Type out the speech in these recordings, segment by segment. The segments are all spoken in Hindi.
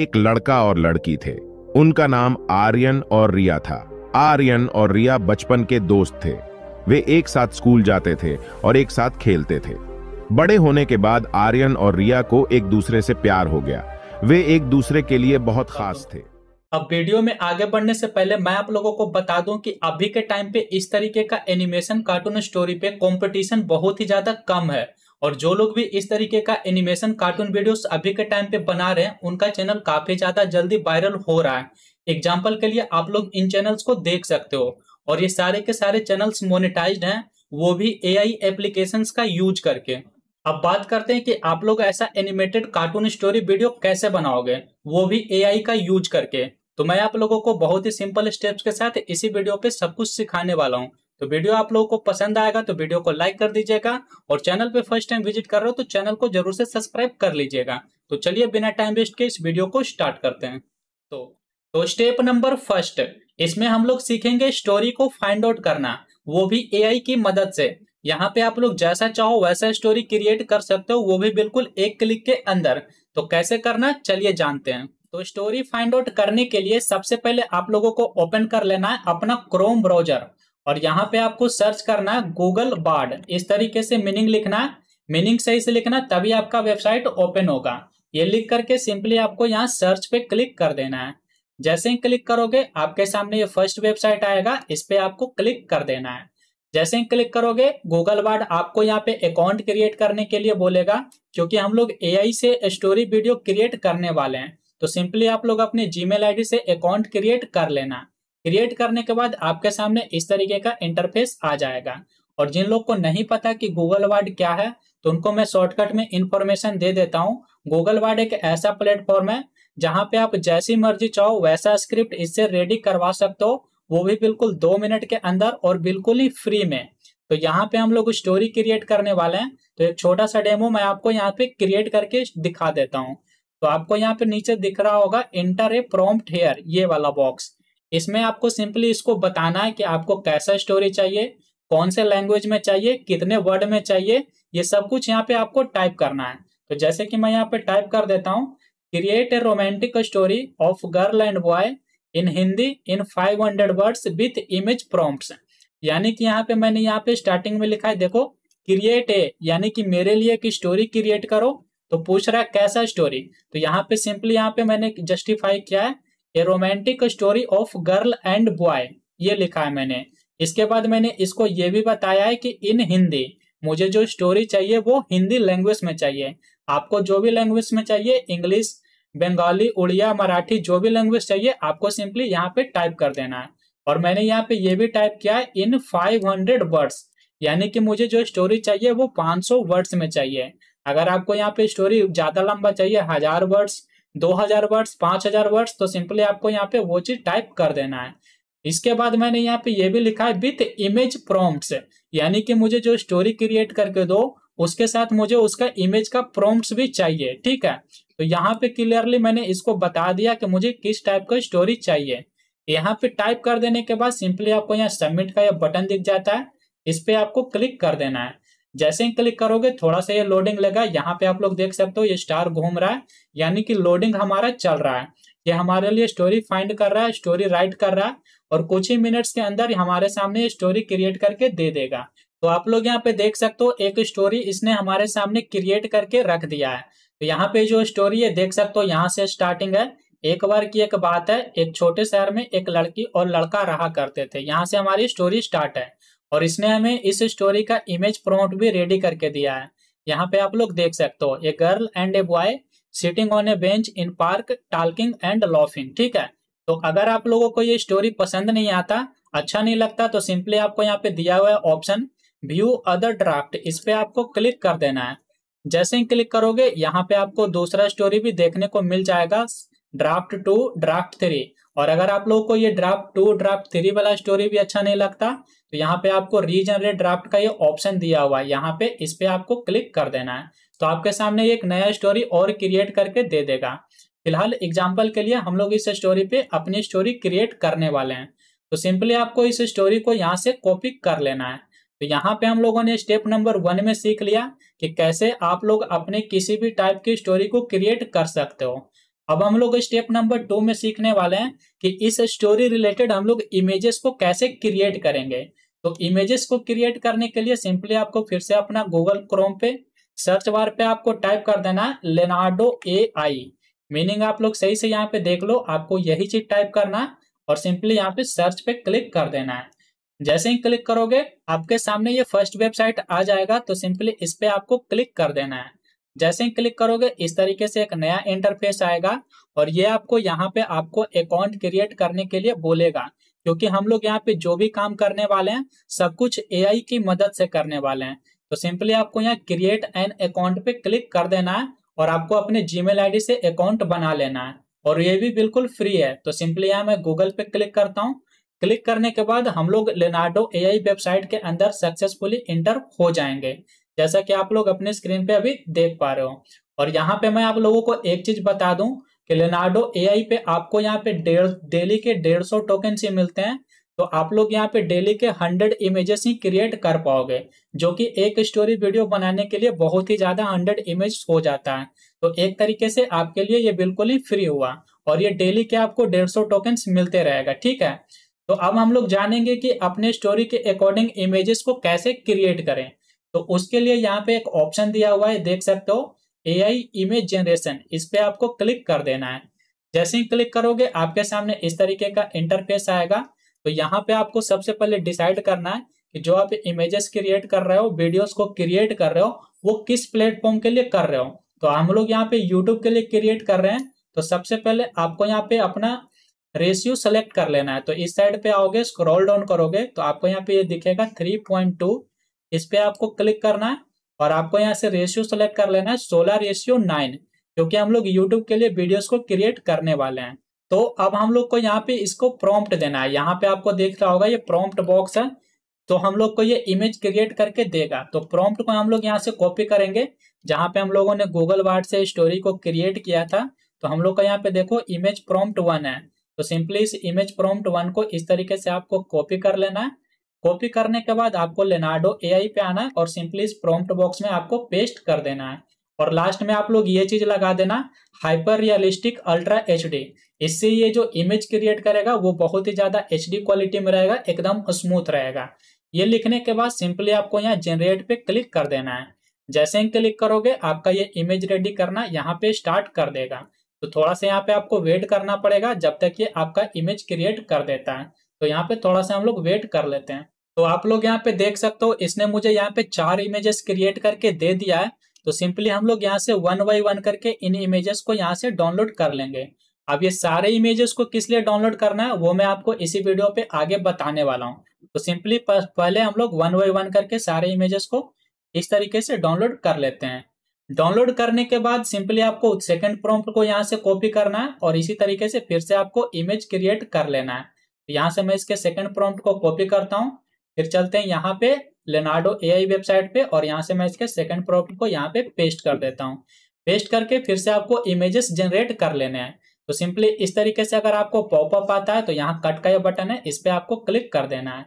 एक लड़का और लड़की थे उनका नाम आर्यन और रिया था आर्यन और रिया बचपन के दोस्त थे वे एक साथ स्कूल जाते थे और एक साथ खेलते थे बड़े होने के बाद आर्यन और रिया को एक दूसरे से प्यार हो गया वे एक दूसरे के लिए बहुत खास थे अब वीडियो में आगे बढ़ने से पहले मैं आप लोगों को बता दूं कि अभी के टाइम पे इस तरीके का एनिमेशन कार्टून स्टोरी पे कंपटीशन बहुत ही ज्यादा कम है और जो लोग भी इस तरीके का एनिमेशन कार्टून वीडियोस अभी के टाइम पे बना रहे हैं उनका चैनल काफी ज्यादा जल्दी वायरल हो रहा है एग्जाम्पल के लिए आप लोग इन चैनल्स को देख सकते हो और ये सारे के सारे चैनल्स मोनिटाइज हैं वो भी ए आई का यूज करके अब बात करते हैं कि आप लोग ऐसा एनिमेटेड कार्टून स्टोरी वीडियो कैसे बनाओगे वो भी ए का यूज करके तो मैं आप लोगों को बहुत ही सिंपल स्टेप्स के साथ इसी वीडियो पे सब कुछ सिखाने वाला हूँ तो वीडियो आप लोगों को पसंद आएगा तो वीडियो को लाइक कर दीजिएगा और चैनल पे फर्स्ट टाइम विजिट कर रहे हो तो चैनल को जरूर से सब्सक्राइब कर लीजिएगा तो चलिए बिना टाइम वेस्ट के इस वीडियो को स्टार्ट करते हैं तो तो स्टेप नंबर फर्स्ट इसमें हम लोग सीखेंगे स्टोरी को फाइंड आउट करना वो भी ए की मदद से यहाँ पे आप लोग जैसा चाहो वैसा स्टोरी क्रिएट कर सकते हो वो भी बिल्कुल एक क्लिक के अंदर तो कैसे करना चलिए जानते हैं तो स्टोरी फाइंड आउट करने के लिए सबसे पहले आप लोगों को ओपन कर लेना है अपना क्रोम ब्राउजर और यहाँ पे आपको सर्च करना है गूगल बार्ड इस तरीके से मीनिंग लिखना मीनिंग सही से लिखना तभी आपका वेबसाइट ओपन होगा ये लिख करके सिंपली आपको यहाँ सर्च पे क्लिक कर देना है जैसे ही क्लिक करोगे आपके सामने ये फर्स्ट वेबसाइट आएगा इस पे आपको क्लिक कर देना है जैसे ही क्लिक करोगे गूगल बार्ड आपको यहाँ पे अकाउंट क्रिएट करने के लिए बोलेगा क्योंकि हम लोग एआई से स्टोरी वीडियो क्रिएट करने वाले हैं तो सिंपली आप लोग अपने जीमेल आईडी से अकाउंट क्रिएट कर लेना क्रिएट करने के बाद आपके सामने इस तरीके का इंटरफेस आ जाएगा और जिन लोग को नहीं पता कि गूगल वर्ड क्या है तो उनको मैं शॉर्टकट में इंफॉर्मेशन दे देता हूँ गूगल वर्ड एक ऐसा प्लेटफॉर्म है जहां पे आप जैसी मर्जी चाहो वैसा स्क्रिप्ट इससे रेडी करवा सकते हो वो भी बिल्कुल दो मिनट के अंदर और बिल्कुल ही फ्री में तो यहाँ पे हम लोग स्टोरी क्रिएट करने वाले हैं तो एक छोटा सा डेमो मैं आपको यहाँ पे क्रिएट करके दिखा देता हूँ तो आपको यहाँ पे नीचे दिख रहा होगा इंटर ए प्रॉम्प्ट हेयर ये वाला बॉक्स इसमें आपको सिंपली इसको बताना है कि आपको कैसा स्टोरी चाहिए कौन से लैंग्वेज में चाहिए कितने वर्ड में चाहिए ये सब कुछ यहाँ पे आपको टाइप करना है तो जैसे कि मैं यहाँ पे टाइप कर देता हूँ create a romantic story of girl and boy in Hindi in 500 words with image prompts यानी कि यहाँ पे मैंने यहाँ पे स्टार्टिंग में लिखा है देखो क्रिएट ए यानी कि मेरे लिए एक स्टोरी क्रिएट करो तो पूछ रहा है कैसा स्टोरी तो यहाँ पे सिंपली यहाँ पे मैंने जस्टिफाई किया है a romantic story of girl and boy ये लिखा है मैंने इसके बाद मैंने इसको ये भी बताया है कि इन हिंदी मुझे जो स्टोरी चाहिए वो हिंदी लैंग्वेज में चाहिए आपको जो भी लैंग्वेज में चाहिए इंग्लिश बंगाली उड़िया मराठी जो भी लैंग्वेज चाहिए आपको सिंपली यहाँ पे टाइप कर देना है और मैंने यहाँ पे ये भी टाइप किया है इन 500 वर्ड्स यानी कि मुझे जो स्टोरी चाहिए वो 500 वर्ड्स में चाहिए अगर आपको यहाँ पे स्टोरी ज्यादा लंबा चाहिए हजार वर्ड्स 2000 वर्ड्स 5000 वर्ड्स तो सिंपली आपको यहाँ पे वो चीज टाइप कर देना है इसके बाद मैंने यहाँ पे ये भी लिखा है विथ इमेज प्रॉम्प्ट्स यानी कि मुझे जो स्टोरी क्रिएट करके दो उसके साथ मुझे उसका इमेज का प्रॉम्प्ट्स भी चाहिए ठीक है तो यहाँ पे क्लियरली मैंने इसको बता दिया कि मुझे किस टाइप का स्टोरी चाहिए यहाँ पे टाइप कर देने के बाद सिंपली आपको यहाँ सबमिट का यह बटन दिख जाता है इस पे आपको क्लिक कर देना है जैसे ही क्लिक करोगे थोड़ा सा ये लोडिंग लगा यहाँ पे आप लोग देख सकते हो ये स्टार घूम रहा है यानी कि लोडिंग हमारा चल रहा है ये हमारे लिए स्टोरी फाइंड कर रहा है स्टोरी राइट कर रहा है और कुछ ही मिनट्स के अंदर हमारे सामने ये स्टोरी क्रिएट करके दे देगा तो आप लोग यहाँ पे देख सकते हो एक स्टोरी इसने हमारे सामने क्रिएट करके रख दिया है तो यहाँ पे जो स्टोरी है देख सकते हो यहाँ से स्टार्टिंग है एक बार की एक बात है एक छोटे शहर में एक लड़की और लड़का रहा करते थे यहाँ से हमारी स्टोरी स्टार्ट है और इसने हमें इस स्टोरी का इमेज प्रॉम्प्ट भी रेडी करके दिया है यहाँ पे आप लोग देख सकते हो a girl and a boy sitting on a bench in park talking and laughing ठीक है तो अगर आप लोगों को ये स्टोरी पसंद नहीं आता अच्छा नहीं लगता तो सिंपली आपको यहाँ पे दिया हुआ है ऑप्शन व्यू अदर ड्राफ्ट इस पे आपको क्लिक कर देना है जैसे ही क्लिक करोगे यहाँ पे आपको दूसरा स्टोरी भी देखने को मिल जाएगा ड्राफ्ट टू ड्राफ्ट थ्री और अगर आप लोगों को ये ड्राफ्ट टू ड्राफ्ट थ्री वाला स्टोरी भी अच्छा नहीं लगता तो यहाँ पे आपको रीजनरेट ड्राफ्ट का ये ऑप्शन दिया हुआ है यहाँ पे इस पे आपको क्लिक कर देना है तो आपके सामने एक नया स्टोरी और क्रिएट करके दे देगा फिलहाल एग्जाम्पल के लिए हम लोग इस स्टोरी पे अपनी स्टोरी क्रिएट करने वाले हैं तो सिंपली आपको इस स्टोरी को यहाँ से कॉपी कर लेना है तो यहाँ पे हम लोगों ने स्टेप नंबर वन में सीख लिया कि कैसे आप लोग अपने किसी भी टाइप की स्टोरी को क्रिएट कर सकते हो अब हम लोग स्टेप नंबर टू में सीखने वाले हैं कि इस स्टोरी रिलेटेड हम लोग इमेजेस को कैसे क्रिएट करेंगे तो इमेजेस को क्रिएट करने के लिए सिंपली आपको फिर से अपना गूगल क्रोम पे सर्च बार पे आपको टाइप कर देना है लेनाडो ए आई मीनिंग आप लोग सही से यहाँ पे देख लो आपको यही चीज टाइप करना और सिंपली यहाँ पे सर्च पे क्लिक कर देना है जैसे ही क्लिक करोगे आपके सामने ये फर्स्ट वेबसाइट आ जाएगा तो सिंपली इस पे आपको क्लिक कर देना है जैसे ही क्लिक करोगे इस तरीके से एक नया इंटरफेस आएगा और ये आपको यहाँ पे आपको अकाउंट क्रिएट करने के लिए बोलेगा क्योंकि हम लोग यहाँ पे जो भी काम करने वाले हैं सब कुछ एआई की मदद से करने वाले हैं तो सिंपली आपको यहाँ क्रिएट एन अकाउंट पे क्लिक कर देना है और आपको अपने जीमेल आईडी से अकाउंट बना लेना है और ये भी बिल्कुल फ्री है तो सिंपली यहाँ मैं गूगल पे क्लिक करता हूँ क्लिक करने के बाद हम लोग लेनाडो ए वेबसाइट के अंदर सक्सेसफुली इंटर हो जाएंगे जैसा कि आप लोग अपने स्क्रीन पे अभी देख पा रहे हो और यहाँ पे मैं आप लोगों को एक चीज बता दूं कि लेनाडो एआई पे आपको यहाँ पे डेढ़ डेली के डेढ़ सौ टोकन ही मिलते हैं तो आप लोग यहाँ पे डेली के हंड्रेड इमेजेस ही क्रिएट कर पाओगे जो कि एक स्टोरी वीडियो बनाने के लिए बहुत ही ज्यादा हंड्रेड इमेज हो जाता है तो एक तरीके से आपके लिए ये बिल्कुल ही फ्री हुआ और ये डेली के आपको डेढ़ सौ टोकन मिलते रहेगा ठीक है तो अब हम लोग जानेंगे कि अपने स्टोरी के अकॉर्डिंग इमेजेस को कैसे क्रिएट करें तो उसके लिए यहाँ पे एक ऑप्शन दिया हुआ है देख सकते हो ए आई इमेज जनरेशन इस पे आपको क्लिक कर देना है जैसे ही क्लिक करोगे आपके सामने इस तरीके का इंटरफेस आएगा तो यहाँ पे आपको सबसे पहले डिसाइड करना है कि जो आप इमेजेस क्रिएट कर रहे हो वीडियोस को क्रिएट कर रहे हो वो किस प्लेटफॉर्म के लिए कर रहे हो तो हम लोग यहाँ पे यूट्यूब के लिए क्रिएट कर रहे हैं तो सबसे पहले आपको यहाँ पे अपना रेशियो सेलेक्ट कर लेना है तो इस साइड पे आओगे स्क्रॉल डाउन करोगे तो आपको यहाँ पे ये यह दिखेगा थ्री पॉइंट टू इस पे आपको क्लिक करना है और आपको यहाँ से रेशियो सेलेक्ट कर लेना है सोलह रेशियो नाइन क्योंकि हम लोग यूट्यूब के लिए वीडियोस को क्रिएट करने वाले हैं तो अब हम लोग को यहाँ पे इसको प्रॉम्प्ट देना है यहाँ पे आपको देख रहा होगा ये प्रॉम्प्ट बॉक्स है तो हम लोग को ये इमेज क्रिएट करके देगा तो प्रॉम्प्ट को हम लोग यहाँ से कॉपी करेंगे जहां पे हम लोगों ने गूगल वार्ड से स्टोरी को क्रिएट किया था तो हम लोग का यहाँ पे देखो इमेज प्रॉम्प्ट वन है तो सिंपली इस इमेज प्रॉम्प्ट वन को इस तरीके से आपको कॉपी कर लेना है कॉपी करने के बाद आपको लेनाडो ए पे आना है और सिंपली इस प्रॉम्प्ट बॉक्स में आपको पेस्ट कर देना है और लास्ट में आप लोग ये चीज लगा देना हाइपर रियलिस्टिक अल्ट्रा एच इससे ये जो इमेज क्रिएट करेगा वो बहुत ही ज्यादा एच क्वालिटी में रहेगा एकदम स्मूथ रहेगा ये लिखने के बाद सिंपली आपको यहाँ जनरेट पे क्लिक कर देना है जैसे ही क्लिक करोगे आपका ये इमेज रेडी करना यहाँ पे स्टार्ट कर देगा तो थोड़ा सा यहाँ पे आपको वेट करना पड़ेगा जब तक ये आपका इमेज क्रिएट कर देता है तो यहाँ पे थोड़ा सा हम लोग वेट कर लेते हैं तो आप लोग यहाँ पे देख सकते हो इसने मुझे यहाँ पे चार इमेजेस क्रिएट करके दे दिया है तो सिंपली हम लोग यहाँ से वन बाई वन करके इन इमेजेस को यहाँ से डाउनलोड कर लेंगे अब ये सारे इमेजेस को किस लिए डाउनलोड करना है वो मैं आपको इसी वीडियो पे आगे बताने वाला हूँ तो सिंपली पहले हम लोग वन बाई वन करके सारे इमेजेस को इस तरीके से डाउनलोड कर लेते हैं डाउनलोड करने के बाद सिंपली आपको सेकंड प्रॉम्प्ट को यहाँ से कॉपी करना है और इसी तरीके से फिर से आपको इमेज क्रिएट कर लेना है तो यहाँ से मैं इसके सेकंड प्रॉम्प्ट को कॉपी करता हूँ फिर चलते हैं यहाँ पे लेनाडो एआई वेबसाइट पे और यहाँ से मैं इसके सेकंड प्रॉपर्टी को यहाँ पे पेस्ट कर देता हूँ पेस्ट करके फिर से आपको इमेजेस जनरेट कर लेने हैं तो सिंपली इस तरीके से अगर आपको पॉपअप आता है तो यहाँ कट का यह बटन है इस पर आपको क्लिक कर देना है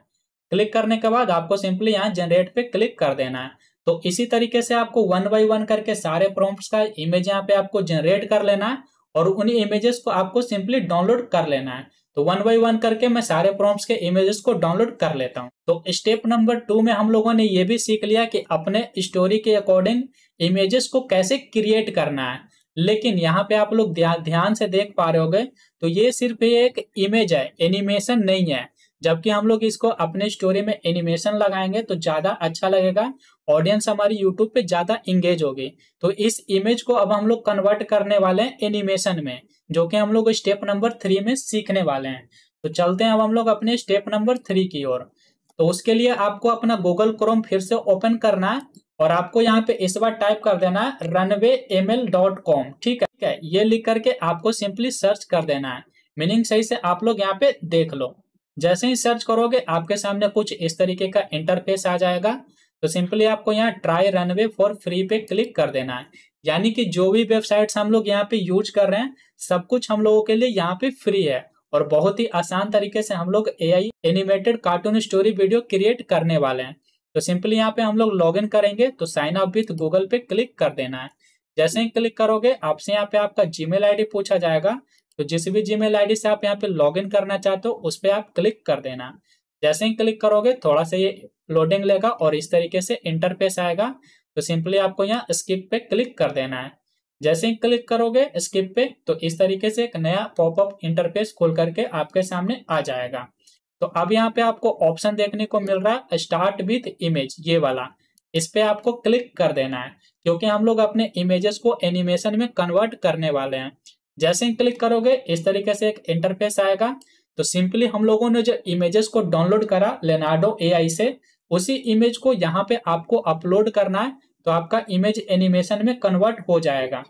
क्लिक करने के बाद आपको सिंपली यहाँ जनरेट पे क्लिक कर देना है तो इसी तरीके से आपको वन बाई वन करके सारे प्रॉम्प्ट्स का इमेज यहाँ पे आपको जनरेट कर लेना है और उन इमेजेस को आपको सिंपली डाउनलोड कर लेना है तो वन बाई वन करके मैं सारे प्रॉम्प्ट के इमेजेस को डाउनलोड कर लेता हूँ तो स्टेप नंबर टू में हम लोगों ने ये भी सीख लिया कि अपने स्टोरी के अकॉर्डिंग इमेजेस को कैसे क्रिएट करना है लेकिन यहाँ पे आप लोग ध्यान से देख पा रहे हो तो ये सिर्फ एक इमेज है एनिमेशन नहीं है जबकि हम लोग इसको अपने स्टोरी में एनिमेशन लगाएंगे तो ज़्यादा अच्छा लगेगा ऑडियंस हमारी यूट्यूब पे ज़्यादा इंगेज होगी तो इस इमेज को अब हम लोग कन्वर्ट करने वाले हैं एनिमेशन में जो कि हम लोग स्टेप नंबर थ्री में सीखने वाले हैं तो चलते हैं अब हम लोग अपने स्टेप नंबर थ्री की ओर तो उसके लिए आपको अपना गूगल क्रोम फिर से ओपन करना है और आपको यहाँ पे इस बार टाइप कर देना है Runway M L dot com ठीक है ये लिख करके आपको सिंपली सर्च कर देना है मीनिंग सही से आप लोग यहाँ पे देख लो जैसे ही सर्च करोगे आपके सामने कुछ इस तरीके का इंटरफेस आ जाएगा तो सिंपली आपको यहाँ ट्राई रनवे फॉर फ्री पे क्लिक कर देना है यानी कि जो भी वेबसाइट हम लोग यहाँ पे यूज कर रहे हैं सब कुछ हम लोगों के लिए यहाँ पे फ्री है और बहुत ही आसान तरीके से हम लोग a animated cartoon story video create करने वाले हैं तो सिंपली यहाँ पे हम लोग लॉग करेंगे तो साइन अप विथ गूगल पे क्लिक कर देना है जैसे ही क्लिक करोगे आपसे यहाँ पे आपका जीमेल आईडी पूछा जाएगा तो जिस भी जीमेल आईडी से आप यहाँ पे लॉगिन करना चाहते हो उस पर आप क्लिक कर देना जैसे ही क्लिक करोगे थोड़ा सा ये लोडिंग लेगा और इस तरीके से इंटरफेस आएगा तो सिंपली आपको यहाँ स्किप पे क्लिक कर देना है जैसे ही क्लिक करोगे स्किप पे तो इस तरीके से एक नया पॉपअप इंटरफेस खोल करके आपके सामने आ जाएगा तो अब यहाँ पे आपको ऑप्शन देखने को मिल रहा है स्टार्ट विथ इमेज ये वाला इस पे आपको क्लिक कर देना है क्योंकि हम लोग अपने इमेजेस को एनिमेशन में कन्वर्ट करने वाले हैं जैसे ही क्लिक करोगे इस तरीके से एक इंटरफेस आएगा तो सिंपली हम लोगों ने जो इमेजेस को डाउनलोड करा लेनाडो ए से उसी इमेज को यहाँ पे आपको अपलोड करना है तो आपका इमेज एनिमेशन में कन्वर्ट हो जाएगा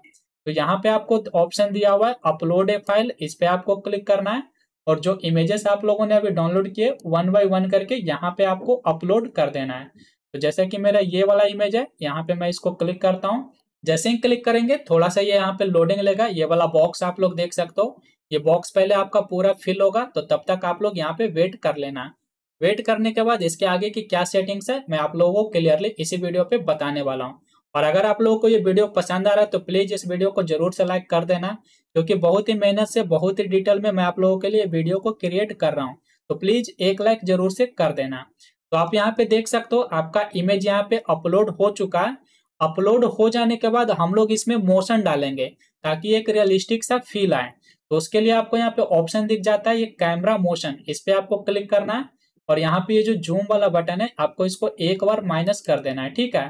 तो यहाँ पे आपको ऑप्शन दिया हुआ है अपलोड ए फाइल इस पे आपको क्लिक करना है और जो इमेजेस आप लोगों ने अभी डाउनलोड किए वन बाई वन करके यहाँ पे आपको अपलोड कर देना है तो जैसे कि मेरा ये वाला इमेज है यहाँ पे मैं इसको क्लिक करता हूँ जैसे ही क्लिक करेंगे थोड़ा सा ये यहाँ पे लोडिंग लेगा ये वाला बॉक्स आप लोग देख सकते हो ये बॉक्स पहले आपका पूरा फिल होगा तो तब तक आप लोग यहाँ पे वेट कर लेना वेट करने के बाद इसके आगे की क्या सेटिंग्स है मैं आप लोगों को क्लियरली इसी वीडियो पे बताने वाला हूँ और अगर आप लोगों को ये वीडियो पसंद आ रहा है तो प्लीज इस वीडियो को जरूर से लाइक कर देना क्योंकि बहुत ही मेहनत से बहुत ही डिटेल में मैं आप लोगों के लिए वीडियो को क्रिएट कर रहा हूँ तो प्लीज एक लाइक जरूर से कर देना तो आप यहाँ पे देख सकते हो आपका इमेज यहाँ पे अपलोड हो चुका है अपलोड हो जाने के बाद हम लोग इसमें मोशन डालेंगे ताकि एक रियलिस्टिक सा फील आए तो उसके लिए आपको यहाँ पे ऑप्शन दिख जाता है ये कैमरा मोशन इस पे आपको क्लिक करना है और यहाँ पे ये जो जूम वाला बटन है आपको इसको एक बार माइनस कर देना है ठीक है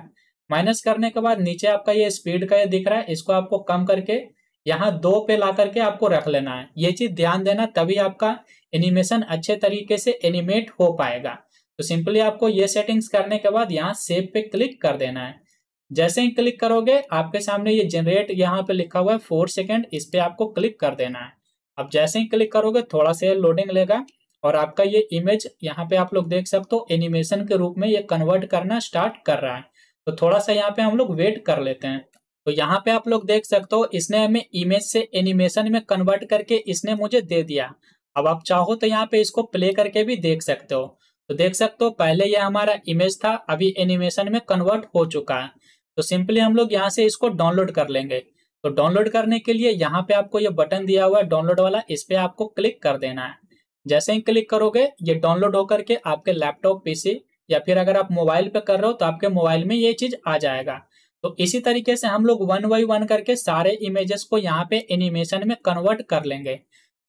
माइनस करने के बाद नीचे आपका ये स्पीड का ये दिख रहा है इसको आपको कम करके यहाँ दो पे ला करके आपको रख लेना है ये चीज ध्यान देना तभी आपका एनिमेशन अच्छे तरीके से एनिमेट हो पाएगा तो सिंपली आपको ये सेटिंग्स करने के बाद यहाँ सेव पे क्लिक कर देना है जैसे ही क्लिक करोगे आपके सामने ये जनरेट यहाँ पे लिखा हुआ है फोर सेकेंड इस पे आपको क्लिक कर देना है अब जैसे ही क्लिक करोगे थोड़ा सा लोडिंग लेगा और आपका ये इमेज यहाँ पे आप लोग देख सकते हो एनिमेशन के रूप में ये कन्वर्ट करना स्टार्ट कर रहा है तो थोड़ा सा यहाँ पे हम लोग वेट कर लेते हैं तो यहाँ पे आप लोग देख सकते हो इसने हमें इमेज से एनिमेशन में कन्वर्ट करके इसने मुझे दे दिया अब आप चाहो तो यहाँ पे इसको प्ले करके भी देख सकते हो तो देख सकते हो पहले यह हमारा इमेज था अभी एनिमेशन में कन्वर्ट हो चुका है तो सिंपली हम लोग यहाँ से इसको डाउनलोड कर लेंगे तो डाउनलोड करने के लिए यहाँ पे आपको ये बटन दिया हुआ है डाउनलोड वाला इस पे आपको क्लिक कर देना है जैसे ही क्लिक करोगे ये डाउनलोड होकर के आपके लैपटॉप पीसी या फिर अगर आप मोबाइल पे कर रहे हो तो आपके मोबाइल में ये चीज आ जाएगा तो इसी तरीके से हम लोग वन बाई वन करके सारे इमेजेस को यहाँ पे एनिमेशन में कन्वर्ट कर लेंगे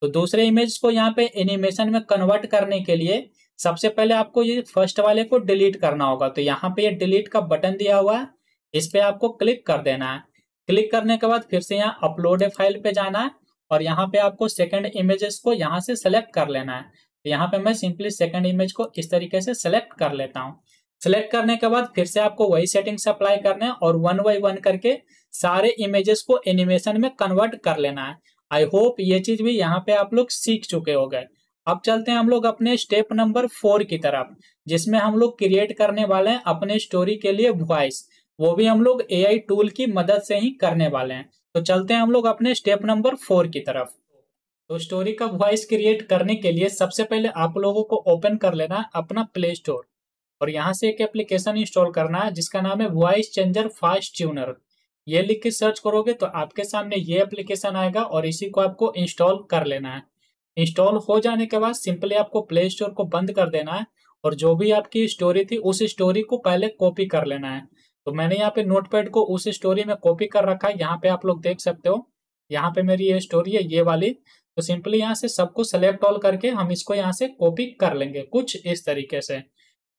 तो दूसरे इमेज को यहाँ पे एनिमेशन में कन्वर्ट करने के लिए सबसे पहले आपको ये फर्स्ट वाले को डिलीट करना होगा तो यहाँ पे ये डिलीट का बटन दिया हुआ है इस पे आपको क्लिक कर देना है क्लिक करने के बाद फिर से यहाँ अपलोड फाइल पे जाना है और यहाँ पे आपको सेकंड इमेजेस को यहाँ से सेलेक्ट कर लेना है तो यहाँ पे मैं सिंपली सेकंड इमेज को इस तरीके से सेलेक्ट कर लेता हूँ सेलेक्ट करने के बाद फिर से आपको वही सेटिंग्स अप्लाई करना है और वन बाई वन करके सारे इमेजेस को एनिमेशन में कन्वर्ट कर लेना है आई होप ये चीज भी यहाँ पे आप लोग सीख चुके हो गए अब चलते हैं हम लोग अपने स्टेप नंबर फोर की तरफ जिसमें हम लोग क्रिएट करने वाले हैं अपने स्टोरी के लिए वॉइस वो भी हम लोग ए टूल की मदद से ही करने वाले हैं तो चलते हैं हम लोग अपने स्टेप नंबर फोर की तरफ तो स्टोरी का वॉइस क्रिएट करने के लिए सबसे पहले आप लोगों को ओपन कर लेना है अपना प्ले स्टोर और यहाँ से एक एप्लीकेशन इंस्टॉल करना है जिसका नाम है वॉइस चेंजर फास्ट ट्यूनर ये लिख के सर्च करोगे तो आपके सामने ये एप्लीकेशन आएगा और इसी को आपको इंस्टॉल कर लेना है इंस्टॉल हो जाने के बाद सिंपली आपको प्ले स्टोर को बंद कर देना है और जो भी आपकी स्टोरी थी उस स्टोरी को पहले कॉपी कर लेना है तो मैंने यहाँ पे नोटपैड को उस स्टोरी में कॉपी कर रखा है यहाँ पे आप लोग देख सकते हो यहाँ पे मेरी ये स्टोरी है ये वाली तो सिंपली यहाँ से सबको सेलेक्ट ऑल करके हम इसको यहाँ से कॉपी कर लेंगे कुछ इस तरीके से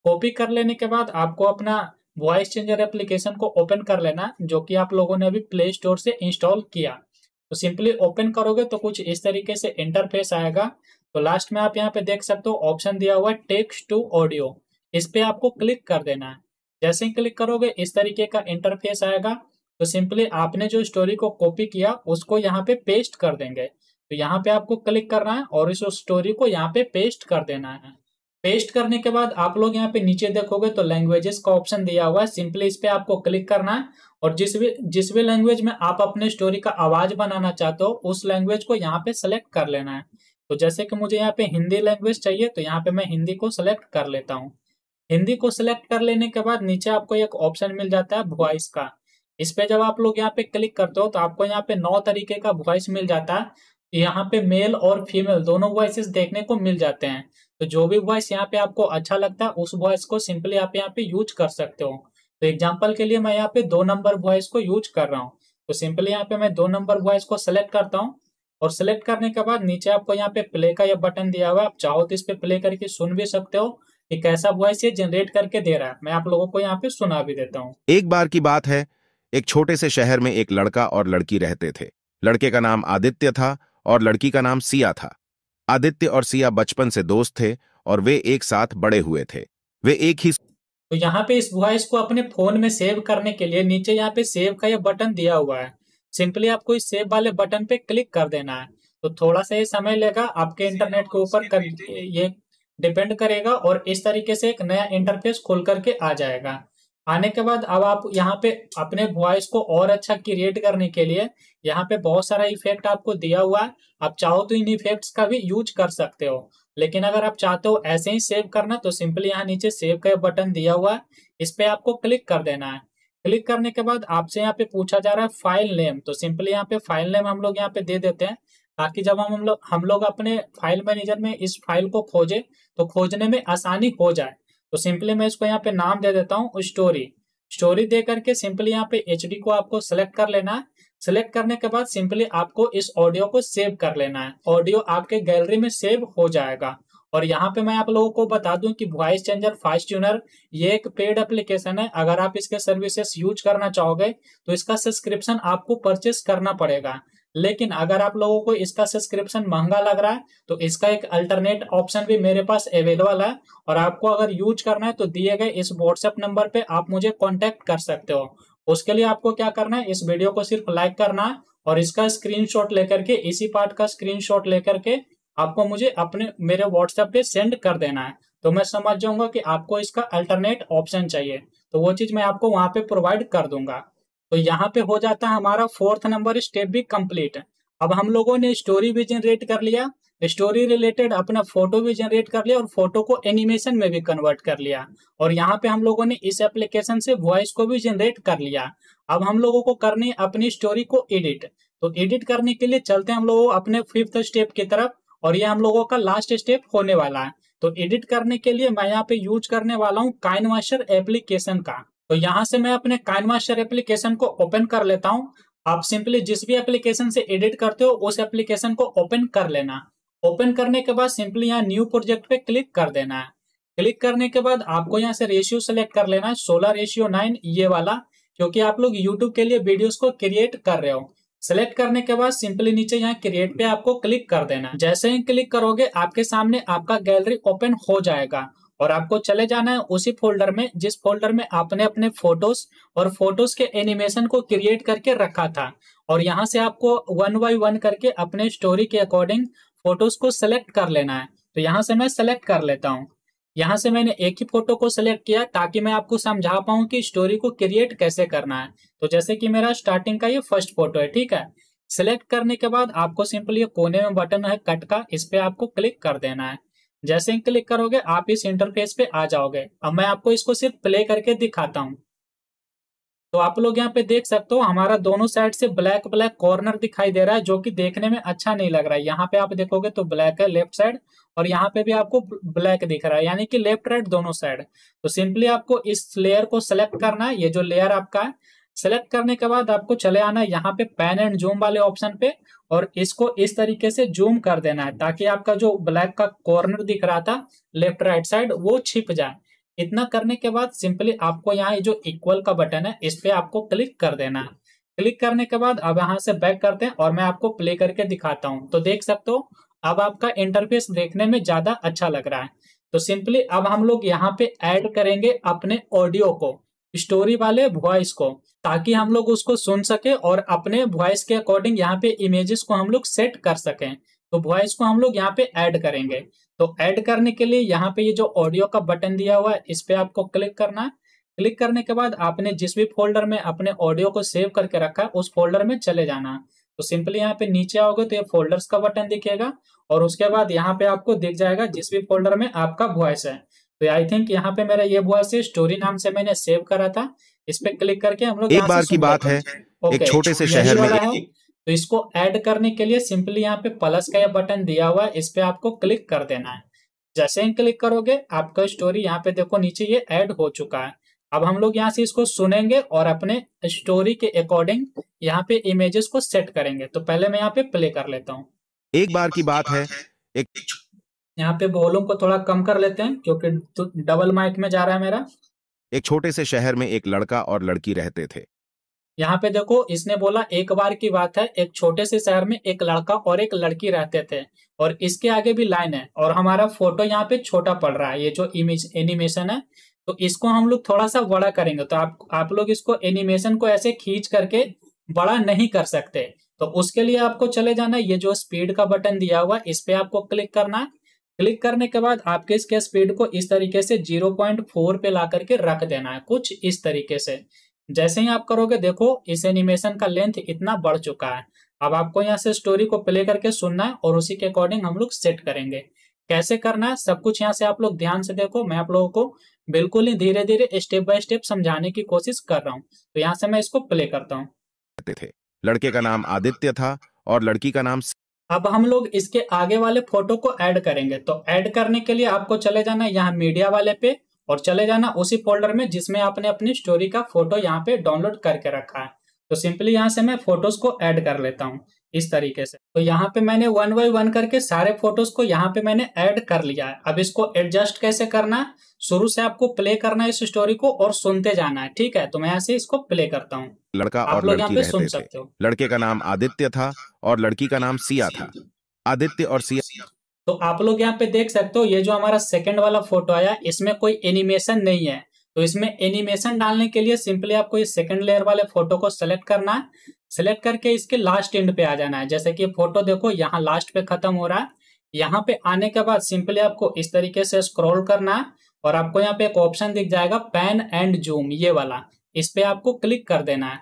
कॉपी कर लेने के बाद आपको अपना वॉइस चेंजर एप्लीकेशन को ओपन कर लेना जो कि आप लोगों ने अभी प्ले स्टोर से इंस्टॉल किया तो सिंपली ओपन करोगे तो कुछ इस तरीके से इंटरफेस आएगा तो लास्ट में आप यहाँ पे देख सकते हो ऑप्शन दिया हुआ है टेक्स्ट टू ऑडियो इस पे आपको क्लिक कर देना है जैसे ही क्लिक करोगे इस तरीके का इंटरफेस आएगा तो सिंपली आपने जो स्टोरी को कॉपी किया उसको यहाँ पे पेस्ट कर देंगे तो यहाँ पे आपको क्लिक करना है और इस स्टोरी को यहाँ पे पेस्ट कर देना है पेस्ट करने के बाद आप लोग यहाँ पे नीचे देखोगे तो लैंग्वेजेस का ऑप्शन दिया हुआ है सिंपली इस पे आपको क्लिक करना है और जिस भी जिस भी लैंग्वेज में आप अपने स्टोरी का आवाज बनाना चाहते हो उस लैंग्वेज को यहाँ पे सेलेक्ट कर लेना है तो जैसे कि मुझे यहाँ पे हिंदी लैंग्वेज चाहिए तो यहाँ पे मैं हिंदी को सेलेक्ट कर लेता हूँ हिंदी को सिलेक्ट कर लेने के बाद नीचे आपको एक ऑप्शन मिल जाता है वॉइस का इस पे जब आप लोग यहाँ पे क्लिक करते हो तो आपको यहाँ पे नौ तरीके का वॉइस मिल जाता है यहाँ पे मेल और फीमेल दोनों वॉइसेस देखने को मिल जाते हैं तो जो भी वॉइस यहाँ पे आपको अच्छा लगता है उस वॉइस को सिंपली आप यहाँ पे यूज कर सकते हो तो एग्जाम्पल के लिए मैं यहाँ पे दो नंबर वॉइस को यूज कर रहा हूँ तो सिंपली यहाँ पे मैं दो नंबर वॉइस को सिलेक्ट करता हूँ और सिलेक्ट करने के बाद नीचे आपको यहाँ पे प्ले का यह बटन दिया हुआ है आप चाहो तो इस पे प्ले करके सुन भी सकते हो एक ऐसा वॉइस ये जनरेट करके दे रहा है मैं आप लोगों को यहाँ पे सुना भी देता हूँ एक बार की बात है एक छोटे से शहर में एक लड़का और लड़की रहते थे लड़के का नाम आदित्य था और लड़की का नाम सिया था आदित्य और सिया बचपन से दोस्त थे और वे एक साथ बड़े हुए थे वे एक ही तो यहाँ पे इस वॉइस को अपने फोन में सेव करने के लिए नीचे यहाँ पे सेव का ये बटन दिया हुआ है सिंपली आपको इस सेव वाले बटन पे क्लिक कर देना है तो थोड़ा सा ये समय लेगा आपके इंटरनेट के ऊपर ये डिपेंड करेगा और इस तरीके से एक नया इंटरफेस खोल करके आ जाएगा आने के बाद अब आप यहाँ पे अपने वॉइस को और अच्छा क्रिएट करने के लिए यहाँ पे बहुत सारा इफेक्ट आपको दिया हुआ है आप चाहो तो इन इफेक्ट्स का भी यूज कर सकते हो लेकिन अगर आप चाहते हो ऐसे ही सेव करना तो सिंपली यहाँ नीचे सेव का बटन दिया हुआ है इस पे आपको क्लिक कर देना है क्लिक करने के बाद आपसे यहाँ पे पूछा जा रहा है फाइल नेम तो सिंपली यहाँ पे फाइल नेम हम लोग यहाँ पे दे देते हैं ताकि जब हम लोग हम लोग अपने फाइल मैनेजर में इस फाइल को खोजे तो खोजने में आसानी हो जाए तो सिंपली मैं इसको यहाँ पे नाम दे देता हूँ स्टोरी स्टोरी दे करके सिंपली यहाँ पे एच को आपको सेलेक्ट कर लेना है सेलेक्ट करने के बाद सिंपली आपको इस ऑडियो को सेव कर लेना है ऑडियो आपके गैलरी में सेव हो जाएगा और यहाँ पे मैं आप लोगों को बता दूं कि वॉइस चेंजर फास्ट ट्यूनर ये एक पेड एप्लीकेशन है अगर आप इसके सर्विसेज यूज करना चाहोगे तो इसका सब्सक्रिप्शन आपको परचेस करना पड़ेगा लेकिन अगर आप लोगों को इसका सब्सक्रिप्शन महंगा लग रहा है तो इसका एक अल्टरनेट ऑप्शन भी मेरे पास अवेलेबल है और आपको अगर यूज करना है तो दिए गए इस व्हाट्सएप नंबर पे आप मुझे कॉन्टेक्ट कर सकते हो उसके लिए आपको क्या करना है इस वीडियो को सिर्फ लाइक करना और इसका स्क्रीन लेकर के इसी पार्ट का स्क्रीन लेकर के आपको मुझे अपने मेरे व्हाट्सएप पे सेंड कर देना है तो मैं समझ जाऊंगा कि आपको इसका अल्टरनेट ऑप्शन चाहिए तो वो चीज मैं आपको वहां पे प्रोवाइड कर दूंगा तो यहाँ पे हो जाता है हमारा फोर्थ नंबर स्टेप भी कंप्लीट अब हम लोगों ने स्टोरी भी जनरेट कर लिया स्टोरी रिलेटेड अपना फोटो भी जनरेट कर लिया और फोटो को एनिमेशन में भी कन्वर्ट कर लिया और यहाँ पे हम लोगों ने इस एप्लीकेशन से वॉइस को भी जनरेट कर लिया अब हम लोगों को करनी अपनी स्टोरी को एडिट तो एडिट करने के लिए चलते हैं हम लोग अपने फिफ्थ स्टेप की तरफ और ये हम लोगों का लास्ट स्टेप होने वाला है तो एडिट करने के लिए मैं यहाँ पे यूज करने वाला हूँ काइनवाशर एप्लीकेशन का तो यहां से मैं अपने काइन मास्टर एप्लीकेशन को ओपन कर लेता हूँ आप सिंपली जिस भी एप्लीकेशन से एडिट करते हो उस एप्लीकेशन को ओपन कर लेना ओपन करने के बाद सिंपली यहाँ न्यू प्रोजेक्ट पे क्लिक कर देना है क्लिक करने के बाद आपको यहाँ से रेशियो सेलेक्ट कर लेना है सोलह रेशियो नाइन ये वाला क्योंकि आप लोग यूट्यूब के लिए वीडियोस को क्रिएट कर रहे हो सेलेक्ट करने के बाद सिंपली नीचे यहाँ क्रिएट पे आपको क्लिक कर देना जैसे ही क्लिक करोगे आपके सामने आपका गैलरी ओपन हो जाएगा और आपको चले जाना है उसी फोल्डर में जिस फोल्डर में आपने अपने फोटोज और फोटोज के एनिमेशन को क्रिएट करके रखा था और यहाँ से आपको वन बाई वन करके अपने स्टोरी के अकॉर्डिंग फोटोज को सेलेक्ट कर लेना है तो यहाँ से मैं सेलेक्ट कर लेता हूँ यहाँ से मैंने एक ही फोटो को सिलेक्ट किया ताकि मैं आपको समझा पाऊँ कि स्टोरी को क्रिएट कैसे करना है तो जैसे कि मेरा स्टार्टिंग का ये फर्स्ट फोटो है ठीक है सिलेक्ट करने के बाद आपको सिंपली कोने में बटन है कट का इस पर आपको क्लिक कर देना है जैसे ही क्लिक करोगे आप इस इंटरफेस पे आ जाओगे अब मैं आपको इसको सिर्फ प्ले करके दिखाता हूँ तो आप लोग यहाँ पे देख सकते हो हमारा दोनों साइड से ब्लैक ब्लैक कॉर्नर दिखाई दे रहा है जो कि देखने में अच्छा नहीं लग रहा है यहाँ पे आप देखोगे तो ब्लैक है लेफ्ट साइड और यहाँ पे भी आपको ब्लैक दिख रहा है यानी कि लेफ्ट राइट दोनों साइड तो सिंपली आपको इस लेयर को सिलेक्ट करना है ये जो लेयर आपका है सेलेक्ट करने के बाद आपको चले आना है यहाँ पे पैन एंड जूम वाले ऑप्शन पे और इसको इस तरीके से जूम कर देना है ताकि आपका जो ब्लैक का कॉर्नर दिख रहा था लेफ्ट राइट साइड वो छिप जाए इतना करने के बाद सिंपली आपको यहाँ जो इक्वल का बटन है इस पे आपको क्लिक कर देना है क्लिक करने के बाद अब यहाँ से बैक करते हैं और मैं आपको प्ले करके दिखाता हूँ तो देख सकते हो अब आपका इंटरफेस देखने में ज्यादा अच्छा लग रहा है तो सिंपली अब हम लोग यहाँ पे ऐड करेंगे अपने ऑडियो को स्टोरी वाले वॉइस को ताकि हम लोग उसको सुन सके और अपने वॉइस के अकॉर्डिंग यहाँ पे इमेजेस को हम लोग सेट कर सकें तो वॉइस को हम लोग यहाँ पे ऐड करेंगे तो ऐड करने के लिए यहाँ पे ये यह जो ऑडियो का बटन दिया हुआ है इस पे आपको क्लिक करना है क्लिक करने के बाद आपने जिस भी फोल्डर में अपने ऑडियो को सेव करके रखा है उस फोल्डर में चले जाना तो सिंपली यहाँ पे नीचे आओगे तो ये फोल्डर्स का बटन दिखेगा और उसके बाद यहाँ पे आपको दिख जाएगा जिस भी फोल्डर में आपका वॉइस है तो आई थिंक यहाँ पे मेरा ये बुआ से स्टोरी नाम से मैंने सेव करा था इस पे क्लिक करके हम लोग एक बार की बात है एक छोटे से शहर में तो इसको ऐड करने के लिए सिंपली यहाँ पे प्लस का ये बटन दिया हुआ है इस पे आपको क्लिक कर देना है जैसे ही क्लिक करोगे आपका स्टोरी यहाँ पे देखो नीचे ये ऐड हो चुका है अब हम लोग यहाँ से इसको सुनेंगे और अपने स्टोरी के अकॉर्डिंग यहाँ पे इमेजेस को सेट करेंगे तो पहले मैं यहाँ पे प्ले कर लेता हूँ एक बार की बात है एक यहाँ पे वॉल्यूम को थोड़ा कम कर लेते हैं क्योंकि डबल माइक में जा रहा है मेरा एक छोटे से शहर में एक लड़का और लड़की रहते थे यहाँ पे देखो इसने बोला एक बार की बात है एक छोटे से शहर में एक लड़का और एक लड़की रहते थे और इसके आगे भी लाइन है और हमारा फोटो यहाँ पे छोटा पड़ रहा है ये जो इमेज एनिमेशन है तो इसको हम लोग थोड़ा सा बड़ा करेंगे तो आप आप लोग इसको एनिमेशन को ऐसे खींच करके बड़ा नहीं कर सकते तो उसके लिए आपको चले जाना ये जो स्पीड का बटन दिया हुआ इस पे आपको क्लिक करना क्लिक करने के बाद आपके इसके स्पीड को इस तरीके से 0.4 पे ला करके रख देना है कुछ इस तरीके से जैसे ही आप करोगे देखो इस एनिमेशन का लेंथ इतना बढ़ चुका है अब आपको यहाँ से स्टोरी को प्ले करके सुनना है और उसी के अकॉर्डिंग हम लोग सेट करेंगे कैसे करना है सब कुछ यहाँ से आप लोग ध्यान से देखो मैं आप लोगों को बिल्कुल ही धीरे धीरे स्टेप बाय स्टेप समझाने की कोशिश कर रहा हूँ तो यहाँ से मैं इसको प्ले करता हूँ लड़के का नाम आदित्य था और लड़की का नाम अब हम लोग इसके आगे वाले फोटो को ऐड करेंगे तो ऐड करने के लिए आपको चले जाना है यहाँ मीडिया वाले पे और चले जाना उसी फोल्डर में जिसमें आपने अपनी स्टोरी का फोटो यहाँ पे डाउनलोड करके रखा है तो सिंपली यहाँ से मैं फोटोज को ऐड कर लेता हूँ इस तरीके से तो यहाँ पे मैंने वन बाई वन करके सारे फोटोज को यहाँ पे मैंने ऐड कर लिया है अब इसको एडजस्ट कैसे करना है शुरू से आपको प्ले करना है इस स्टोरी को और सुनते जाना है ठीक है तो मैं ऐसे इसको प्ले करता हूँ लड़का और लड़की रहते सुन सकते हो लड़के का नाम आदित्य था और लड़की का नाम सिया था आदित्य और सिया तो आप लोग यहाँ पे देख सकते हो ये जो हमारा सेकंड वाला फोटो आया इसमें कोई एनिमेशन नहीं है तो इसमें एनिमेशन डालने के लिए सिंपली आपको ये सेकंड लेयर वाले फोटो को सेलेक्ट करना है सेलेक्ट करके इसके लास्ट एंड पे आ जाना है जैसे कि फोटो देखो यहाँ लास्ट पे खत्म हो रहा है यहाँ पे आने के बाद सिंपली आपको इस तरीके से स्क्रॉल करना है और आपको यहाँ पे एक ऑप्शन दिख जाएगा पैन एंड जूम ये वाला इस पे आपको क्लिक कर देना है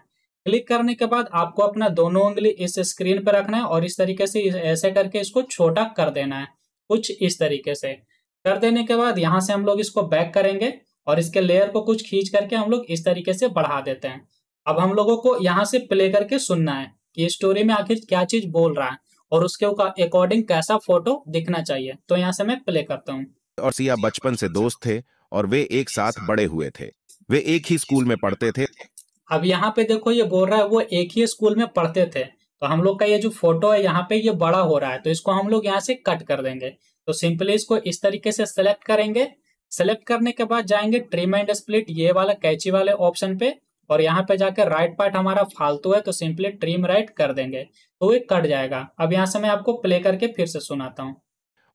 क्लिक करने के बाद आपको अपना दोनों उंगली इस स्क्रीन पर रखना है और इस तरीके से ऐसे करके इसको छोटा कर देना है कुछ इस तरीके से कर देने के बाद यहाँ से हम लोग इसको बैक करेंगे और इसके लेयर को कुछ खींच करके हम लोग इस तरीके से बढ़ा देते हैं अब हम लोगों को यहाँ से प्ले करके सुनना है कि स्टोरी में आखिर क्या चीज बोल रहा है और उसके अकॉर्डिंग कैसा फोटो दिखना चाहिए तो यहाँ से मैं प्ले करता हूँ और सिया बचपन से दोस्त थे और वे एक साथ बड़े हुए थे वे एक ही स्कूल में पढ़ते थे अब यहाँ पे देखो ये बोल रहा है वो एक ही स्कूल में पढ़ते थे तो हम लोग का ये जो फोटो है यहाँ पे ये बड़ा हो रहा है तो इसको हम लोग यहाँ से कट कर देंगे तो सिंपली इसको इस तरीके से सेलेक्ट करेंगे सेलेक्ट करने के बाद जाएंगे ट्रिम एंड स्प्लिट ये वाला कैची वाले ऑप्शन पे और यहाँ पे जाकर राइट पार्ट हमारा फालतू है तो सिंपली ट्रिम राइट कर देंगे तो वे कट जाएगा अब यहाँ से मैं आपको प्ले करके फिर से सुनाता हूँ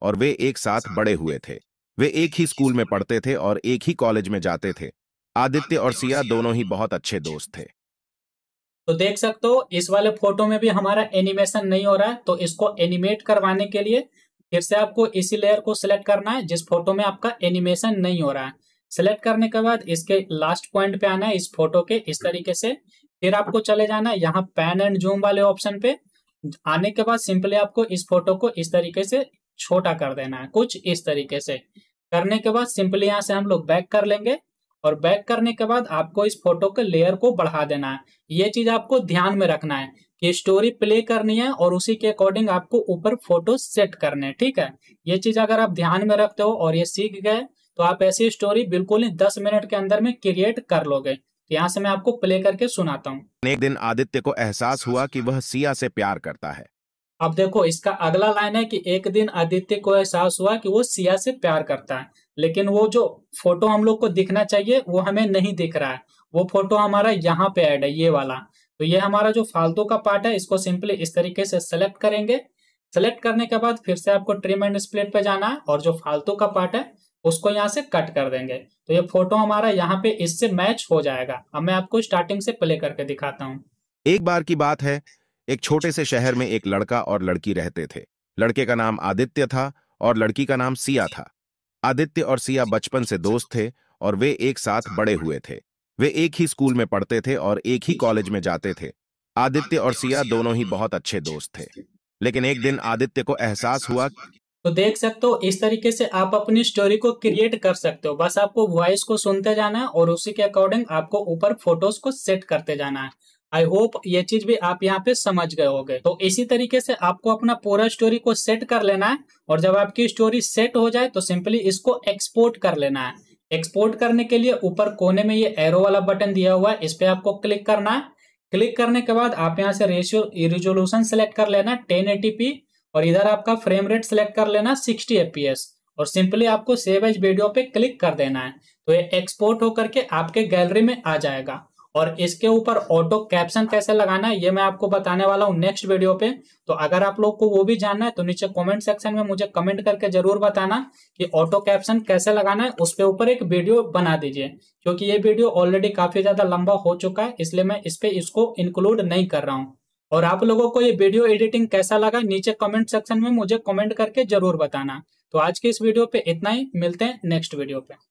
और वे एक साथ बड़े हुए थे वे एक ही स्कूल में पढ़ते थे और एक ही कॉलेज में जाते थे आदित्य और सिया दोनों ही बहुत अच्छे दोस्त थे तो देख सकते हो इस वाले फोटो में भी हमारा एनिमेशन नहीं हो रहा है तो इसको एनिमेट करवाने के लिए फिर से आपको इसी लेयर को सिलेक्ट करना है जिस फोटो में आपका एनिमेशन नहीं हो रहा है सेलेक्ट करने के बाद इसके लास्ट पॉइंट पे आना है इस फोटो के इस तरीके से फिर आपको चले जाना है यहाँ पैन एंड जूम वाले ऑप्शन पे आने के बाद सिंपली आपको इस फोटो को इस तरीके से छोटा कर देना है कुछ इस तरीके से करने के बाद सिंपली यहाँ से हम लोग बैक कर लेंगे और बैक करने के बाद आपको इस फोटो के लेयर को बढ़ा देना है ये चीज आपको ध्यान में रखना है कि स्टोरी प्ले करनी है और उसी के अकॉर्डिंग आपको ऊपर फोटो सेट करने है ठीक है ये चीज अगर आप ध्यान में रखते हो और ये सीख गए तो आप ऐसी स्टोरी बिल्कुल ही दस मिनट के अंदर में क्रिएट कर लोगे तो यहाँ से मैं आपको प्ले करके सुनाता हूँ एक दिन आदित्य को एहसास हुआ कि वह सिया से प्यार करता है अब देखो इसका अगला लाइन है कि एक दिन आदित्य को एहसास हुआ कि वो सिया से प्यार करता है लेकिन वो जो फोटो हम लोग को दिखना चाहिए वो हमें नहीं दिख रहा है वो फोटो हमारा यहाँ पे ऐड है ये वाला तो ये हमारा जो फालतू का पार्ट है इसको सिंपली इस तरीके से सेलेक्ट करेंगे सेलेक्ट करने के बाद फिर से आपको ट्रिम एंड स्प्लिट पे जाना है और जो फालतू का पार्ट है उसको यहाँ से कट कर देंगे तो ये फोटो हमारा यहाँ पे इससे मैच हो जाएगा अब मैं आपको स्टार्टिंग से प्ले करके दिखाता हूँ एक बार की बात है एक छोटे से शहर में एक लड़का और लड़की रहते थे लड़के का नाम आदित्य था और लड़की का नाम सिया था आदित्य और सिया बचपन से दोस्त थे और वे एक साथ बड़े हुए थे वे एक ही स्कूल में पढ़ते थे और एक ही कॉलेज में जाते थे आदित्य और सिया दोनों ही बहुत अच्छे दोस्त थे लेकिन एक दिन आदित्य को एहसास हुआ तो देख सकते हो इस तरीके से आप अपनी स्टोरी को क्रिएट कर सकते हो बस आपको वॉइस को सुनते जाना है और उसी के अकॉर्डिंग आपको ऊपर फोटोज को सेट करते जाना है आई होप ये चीज भी आप यहाँ पे समझ गए होगे तो इसी तरीके से आपको अपना पूरा स्टोरी को सेट कर लेना है और जब आपकी स्टोरी सेट हो जाए तो सिंपली इसको एक्सपोर्ट कर लेना है एक्सपोर्ट करने के लिए ऊपर कोने में ये एरो वाला बटन दिया हुआ है इस पे आपको क्लिक करना है क्लिक करने के बाद आप यहाँ से रेशियो रिजोल्यूशन सेलेक्ट कर लेना टेन एटीपी और इधर आपका फ्रेम रेट सिलेक्ट कर लेना 60 एफपीएस और सिंपली आपको सेव एज वीडियो पे क्लिक कर देना है तो ये एक्सपोर्ट होकर के आपके गैलरी में आ जाएगा और इसके ऊपर ऑटो कैप्शन कैसे लगाना है ये मैं आपको बताने वाला हूँ नेक्स्ट वीडियो पे तो अगर आप लोग को वो भी जानना है तो नीचे कमेंट सेक्शन में मुझे कमेंट करके जरूर बताना कि ऑटो कैप्शन कैसे लगाना है उसके ऊपर एक वीडियो बना दीजिए क्योंकि ये वीडियो ऑलरेडी काफी ज्यादा लंबा हो चुका है इसलिए मैं इस पर इसको इंक्लूड नहीं कर रहा हूँ और आप लोगों को ये वीडियो एडिटिंग कैसा लगा नीचे कमेंट सेक्शन में मुझे कमेंट करके जरूर बताना तो आज के इस वीडियो पे इतना ही मिलते हैं नेक्स्ट वीडियो पे